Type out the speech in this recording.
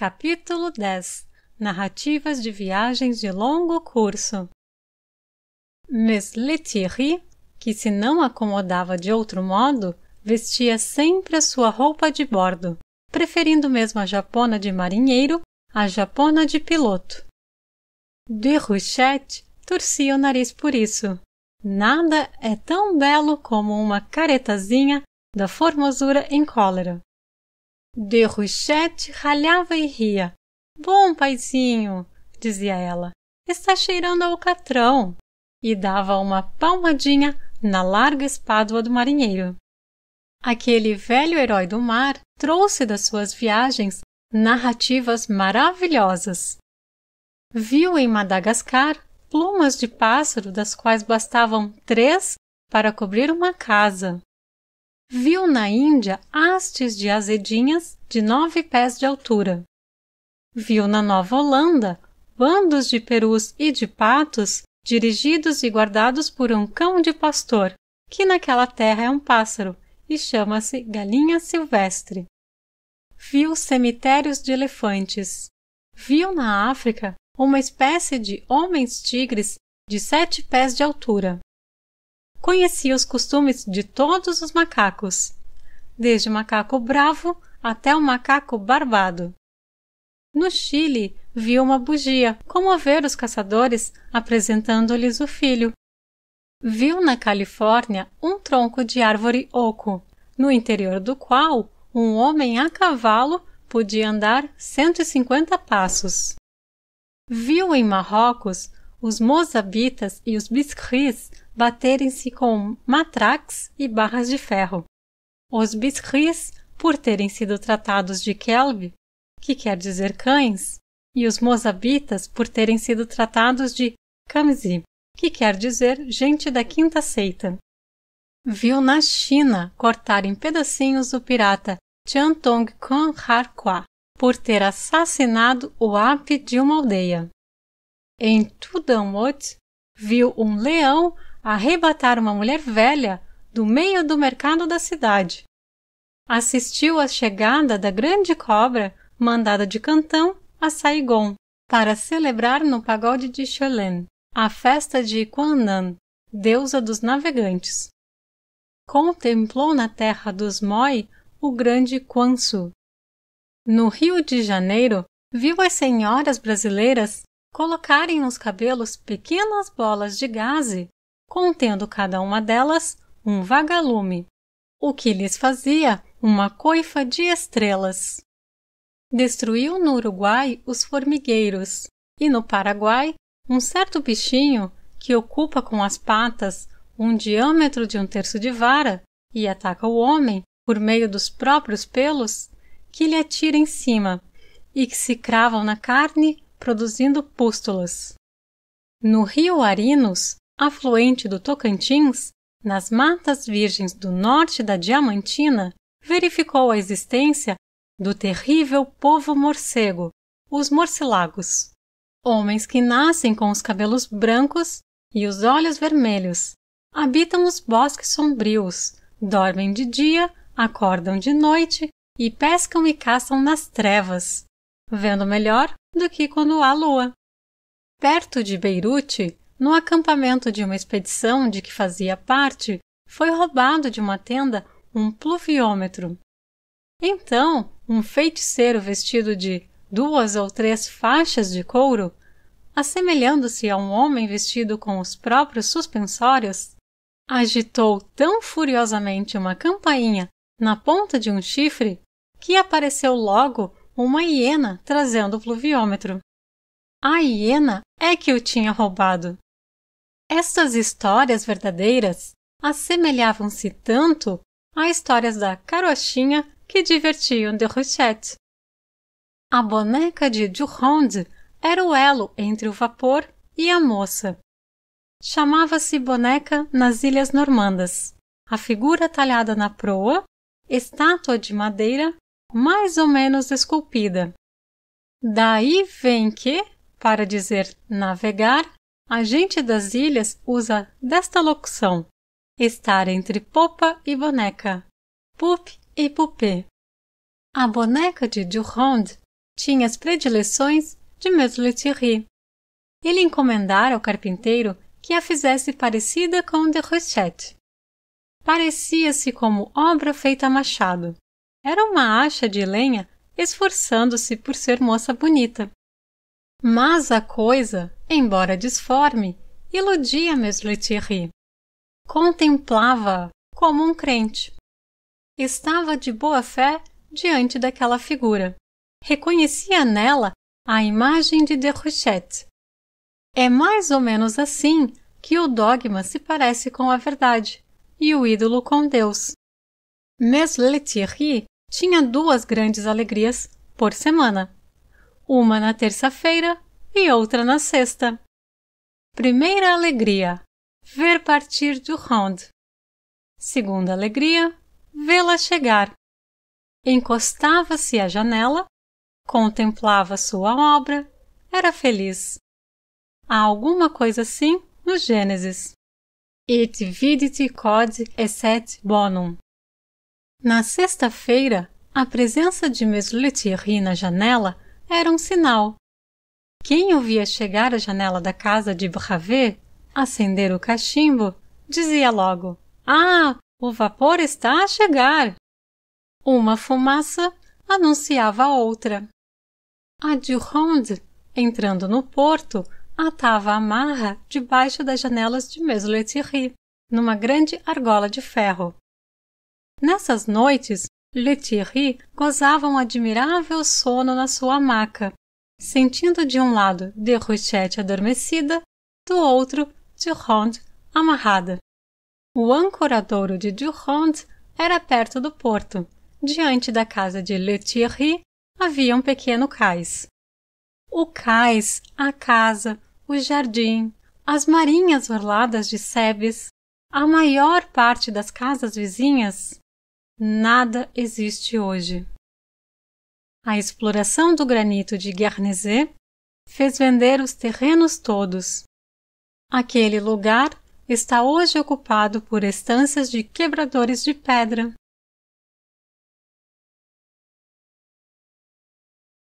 Capítulo 10 Narrativas de viagens de longo curso Miss Lethierry, que se não acomodava de outro modo, vestia sempre a sua roupa de bordo, preferindo mesmo a japona de marinheiro à japona de piloto. De Ruchette torcia o nariz por isso. Nada é tão belo como uma caretazinha da formosura em cólera. De Derruchette ralhava e ria. Bom, paizinho, dizia ela, está cheirando ao alcatrão. E dava uma palmadinha na larga espádua do marinheiro. Aquele velho herói do mar trouxe das suas viagens narrativas maravilhosas. Viu em Madagascar plumas de pássaro das quais bastavam três para cobrir uma casa viu na Índia hastes de azedinhas de nove pés de altura. Viu na Nova Holanda bandos de perus e de patos dirigidos e guardados por um cão de pastor, que naquela terra é um pássaro e chama-se galinha silvestre. Viu cemitérios de elefantes. Viu na África uma espécie de homens-tigres de sete pés de altura. Conhecia os costumes de todos os macacos, desde o macaco bravo até o macaco barbado. No Chile, viu uma bugia comover os caçadores apresentando-lhes o filho. Viu na Califórnia um tronco de árvore oco, no interior do qual um homem a cavalo podia andar 150 passos. Viu em Marrocos os mozabitas e os biscris baterem-se com matraques e barras de ferro. Os biscris, por terem sido tratados de kelb, que quer dizer cães, e os mozabitas por terem sido tratados de kamzi, que quer dizer gente da quinta seita. Viu na China cortar em pedacinhos o pirata Tiantong Kwan Qua por ter assassinado o ape de uma aldeia. Em Tudamot, viu um leão arrebatar uma mulher velha do meio do mercado da cidade. Assistiu à chegada da grande cobra mandada de Cantão a Saigon para celebrar no pagode de Cholen a festa de Quanan, deusa dos navegantes. Contemplou na terra dos Moi o grande Quansu. No Rio de Janeiro, viu as senhoras brasileiras colocarem nos cabelos pequenas bolas de gaze contendo cada uma delas um vagalume, o que lhes fazia uma coifa de estrelas. Destruiu no Uruguai os formigueiros e no Paraguai um certo bichinho que ocupa com as patas um diâmetro de um terço de vara e ataca o homem por meio dos próprios pelos que lhe atira em cima e que se cravam na carne produzindo pústulas. No rio Arinos afluente do Tocantins, nas matas virgens do norte da Diamantina, verificou a existência do terrível povo morcego, os morcilagos. Homens que nascem com os cabelos brancos e os olhos vermelhos, habitam os bosques sombrios, dormem de dia, acordam de noite e pescam e caçam nas trevas, vendo melhor do que quando há lua. Perto de Beirute, no acampamento de uma expedição de que fazia parte, foi roubado de uma tenda um pluviômetro. Então, um feiticeiro vestido de duas ou três faixas de couro, assemelhando-se a um homem vestido com os próprios suspensórios, agitou tão furiosamente uma campainha na ponta de um chifre que apareceu logo uma hiena trazendo o pluviômetro. A hiena é que o tinha roubado. Estas histórias verdadeiras assemelhavam-se tanto a histórias da carochinha que divertiam de Rochette. A boneca de Durande era o elo entre o vapor e a moça. Chamava-se boneca nas Ilhas Normandas. A figura talhada na proa, estátua de madeira, mais ou menos esculpida. Daí vem que, para dizer navegar, a gente das ilhas usa desta locução: estar entre popa e boneca, pup e pupê. A boneca de Durand tinha as predileções de Mestre Thierry. Ele encomendara ao carpinteiro que a fizesse parecida com de Rochette. Parecia-se como obra feita a machado. Era uma acha de lenha esforçando-se por ser moça bonita. Mas a coisa, embora disforme, iludia Mestre Thierry. Contemplava-a como um crente. Estava de boa fé diante daquela figura. Reconhecia nela a imagem de Deruchette. É mais ou menos assim que o dogma se parece com a verdade e o ídolo com Deus. Mestre Thierry tinha duas grandes alegrias por semana uma na terça-feira e outra na sexta. Primeira alegria: ver partir round. Segunda alegria: vê-la chegar. Encostava-se à janela, contemplava sua obra, era feliz. Há alguma coisa assim no Gênesis. Et vidite cod esset bonum. Na sexta-feira, a presença de Meslitirri na janela era um sinal. Quem o via chegar à janela da casa de Bravé, acender o cachimbo, dizia logo: Ah, o vapor está a chegar! Uma fumaça anunciava a outra. A Durande, entrando no porto, atava a marra debaixo das janelas de Mesloethierry, numa grande argola de ferro. Nessas noites, Lethierry gozava um admirável sono na sua maca, sentindo de um lado de Ruchette adormecida, do outro Durand amarrada. O ancoradouro de Durand era perto do porto. Diante da casa de Lethierry havia um pequeno cais. O cais, a casa, o jardim, as marinhas orladas de sebes, a maior parte das casas vizinhas nada existe hoje. A exploração do granito de Guernesey fez vender os terrenos todos. Aquele lugar está hoje ocupado por estâncias de quebradores de pedra,